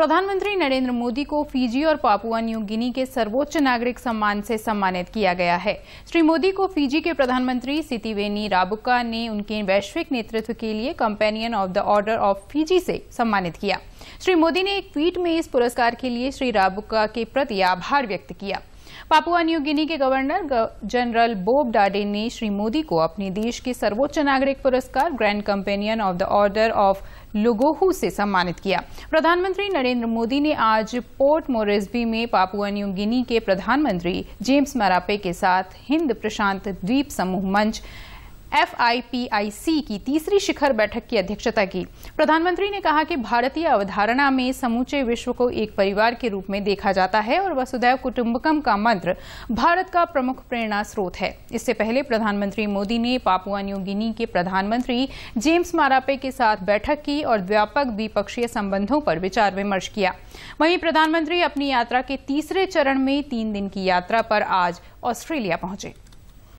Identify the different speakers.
Speaker 1: प्रधानमंत्री नरेंद्र मोदी को फीजी और पापुआ न्यू गिनी के सर्वोच्च नागरिक सम्मान से सम्मानित किया गया है श्री मोदी को फीजी के प्रधानमंत्री सितिवेनी राबुका ने उनके वैश्विक नेतृत्व के लिए companion of the order of Fiji से सम्मानित किया श्री मोदी ने एक ट्वीट में इस पुरस्कार के लिए श्री राबुका के प्रति आभार व्यक्त किया पापुआ न्यू गिनी के गवर्नर जनरल बोब डाडे ने श्री मोदी को अपने देश के सर्वोच्च नागरिक पुरस्कार grand companion of the order of Logohu से सम्मानित किया प्रधानमंत्री नरेंद्र मोदी ने आज पोर्ट मोरेस्बी में पापुआ न्यू गिनी के प्रधानमंत्री जेम्स मरापे के साथ हिंद प्रशांत द्वीप समूह मंच एफआईपीआईसी की तीसरी शिखर बैठक की अध्यक्षता की प्रधानमंत्री ने कहा कि भारतीय अवधारणा में समूचे विश्व को एक परिवार के रूप में देखा जाता है और वसुधैव कुटुम्बकम का मंत्र भारत का प्रमुख प्रेरणा स्रोत है इससे पहले प्रधानमंत्री मोदी ने पापुआ न्यू गिनी के प्रधानमंत्री जेम्स मारापे के साथ बैठक की और व्यापक द्विपक्षीय संबंधों पर विचार विमर्श किया वहीं प्रधानमंत्री अपनी यात्रा के तीसरे चरण में तीन दिन की यात्रा पर आज ऑस्ट्रेलिया पहुंचे